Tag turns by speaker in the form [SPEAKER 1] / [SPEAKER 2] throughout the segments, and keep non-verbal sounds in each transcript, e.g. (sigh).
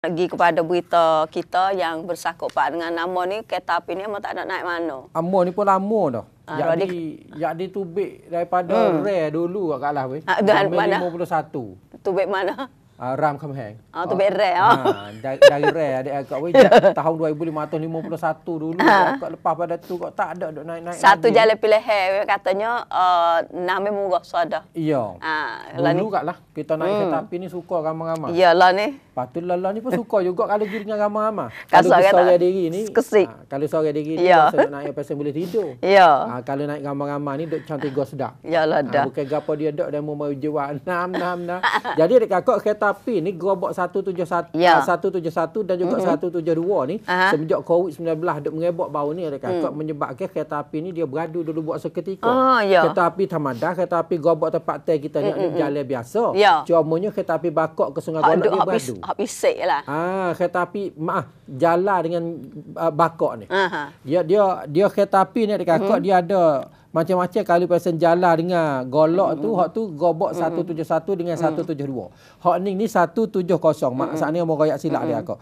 [SPEAKER 1] lagi kepada berita kita yang bersakut pak dengan nama ni kereta api ni memang tak nak naik mana.
[SPEAKER 2] Ambo ni pun lama dah. Ya yang di ya di tubik daripada hmm. rare dulu kat kalah weh. Ha, dan mana? 51. Tubik mana? uh, Ram Kemheng. Oh, ah, tu baik rare. Oh. dari rare. Ada agak weh. (laughs) Tahun 2551 dulu. Uh. Kau lepas pada tu, kau tak ada dok naik-naik Satu lagi. jalan
[SPEAKER 1] pilih hair. Katanya, uh, nama murah suada. Ya. Uh, dulu kat
[SPEAKER 2] lah. Kita naik hmm. kereta api ni suka ramai-ramai. Ya lah ni. Patut tu lah lah ni pun suka juga kalau kan diri dengan ramai-ramai. Kalau sore diri ni. Kesik. Uh, kalau sore diri ni, yeah. naik pasal boleh tidur. Ya. Yeah. Uh, kalau naik ramai-ramai ni, dok cantik gos sedap. Ya lah dah. Uh, bukan gapa dia dok dan mau jual. enam enam nam. Jadi dia kakak kereta terapi ni gerobak 171 ya. Ah, uh, 171 dan juga mm-hmm. 172 ni Aha. semenjak covid-19 duk mengebok bau ni dekat mm. menyebabkan kereta api ni dia beradu dulu buat seketika oh, ya. kereta api tamada kereta api gerobak tempat teh kita ni mm-hmm. jalan biasa ya. cumanya kereta api bakok ke sungai golok dia beradu habis lah ah kereta api maaf jalan dengan uh, bakok ni Aha. dia dia dia kereta api ni dekat mm-hmm. dia ada macam-macam kalau person jala dengan golok tu, mm -hmm. hak tu gobok 171 mm-hmm. dengan 172. Mm -hmm. Hak ni ni 170, maksudnya mm -hmm. orang silap mm -hmm.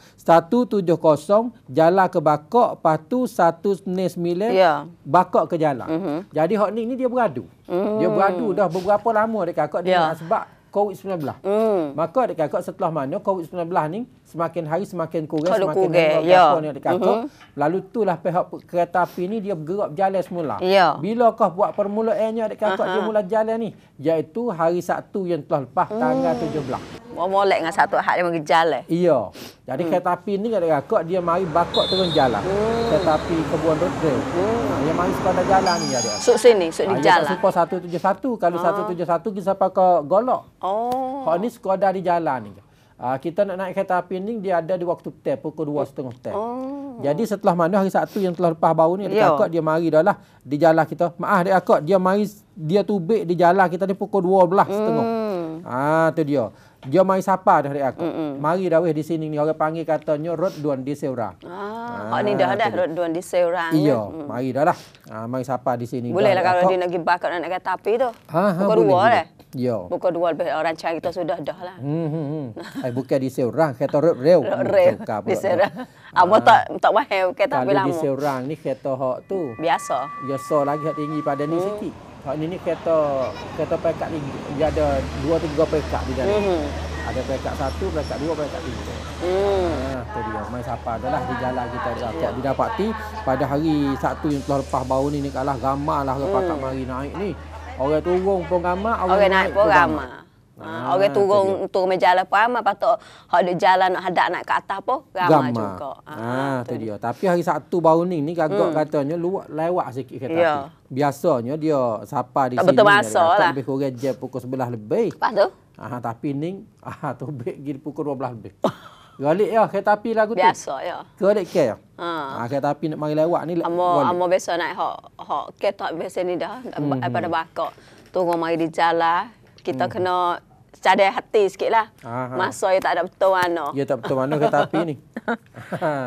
[SPEAKER 2] dia aku. 170, jala ke bakok, lepas tu 169, yeah. bakok ke jala. Mm -hmm. Jadi hak ni ni dia beradu. Mm -hmm. Dia mm-hmm. beradu dah beberapa lama dekat aku. Yeah. Sebab COVID-19. Hmm. Maka dekat kakak setelah mana COVID-19 ni semakin hari semakin kurang semakin kurang ya. dekat kakak. Mm-hmm. Lalu itulah pihak kereta api ni dia bergerak jalan semula. Ya. Bilakah buat permulaannya dekat kakak uh-huh. dia mula jalan ni? Iaitu hari Sabtu yang telah lepas tanggal hmm. 17
[SPEAKER 1] molek dengan satu hak dia mengejal eh.
[SPEAKER 2] Iya. Jadi hmm. kereta api ni kadang kakak dia mari bakok turun jalan. Hmm. Kereta api kebuan roti. Hmm. Dia mari sepanjang jalan ni ada. Sok sini, sok di ah, jalan. Eh? Sok satu tujuh satu. Kalau ah. satu tujuh satu, kita pakai golok.
[SPEAKER 1] Oh. Kalau ni
[SPEAKER 2] sekadar di jalan ni. Uh, kita nak naik kereta api ni dia ada di waktu petai pukul 2.30 petai. Oh. Jadi setelah mana hari Sabtu yang telah lepas bau ni dia akak dia mari dah lah di jalan kita. Maaf dia akak dia mari dia tubik di jalan kita ni pukul 12.30. Hmm. Ah tu dia dia mai sapa dah dari aku. Mm-mm. Mari dah di sini ni orang panggil katanya Rod Duan di Seura.
[SPEAKER 1] Ah, ah ni dah ada Rod Duan di Seura. Eh? Iya, mm. mari
[SPEAKER 2] dah lah. Ah, mari sapa di sini. Boleh lah kalau dia nak
[SPEAKER 1] gi bakat nak kata api tu. Ha, ha, Pukul dua lah. Ya. Pukul dua lebih orang cari kita sudah dah lah.
[SPEAKER 2] Hmm, hmm, hmm. Eh, bukan di Seura, kata Rod Rew. Rod Rew. Di Seura.
[SPEAKER 1] Apa tak tak mahu kata bilang. Kalau di Seura
[SPEAKER 2] ni kata hak tu. Biasa. Biasa lagi hak tinggi pada ni hmm. sikit. Hak ni ni kereta kereta pekat ni dia ada dua tiga pekat di dalam. Hmm. Ada pekat satu, pekat dua, pekat tiga. Hmm. Ah, tu dia. Mai siapa adalah di jalan kita dah tak didapati pada hari Sabtu yang telah lepas baru ni ni kalah gamalah hmm. pekat mari naik ni. Orang turun pun gamak, orang, orang naik, naik pun gamak. Ha, orang turun
[SPEAKER 1] turun meja lah pun apa tu? hak ada jalan nak hadap nak ke atas pun ramai Gama. juga.
[SPEAKER 2] Ha, ah, ha tu dia. Tapi hari Sabtu baru ni ni gagak hmm. katanya luak lewat sikit kereta yeah. Biasanya dia sapa di tak sini. Betul masa lah. Tak lebih kurang je pukul sebelah lebih. Lepas tu? Ah, tapi ni ah, tu pergi pukul dua belah lebih. Galik ya kereta api lagu tu. Biasa ya. Galik ke ya. Ha. ha kereta api nak mari lewat ni. Amo amo
[SPEAKER 1] biasa naik hak hak kereta biasa ni dah hmm. pada bakar. Tunggu mari di jalan. Kita hmm. kena cadai hati sikit lah.
[SPEAKER 2] Ah, ah. Masa
[SPEAKER 1] awak tak ada betul mana. Ya tak betul mana ke tapi
[SPEAKER 2] ni. (laughs) Ah.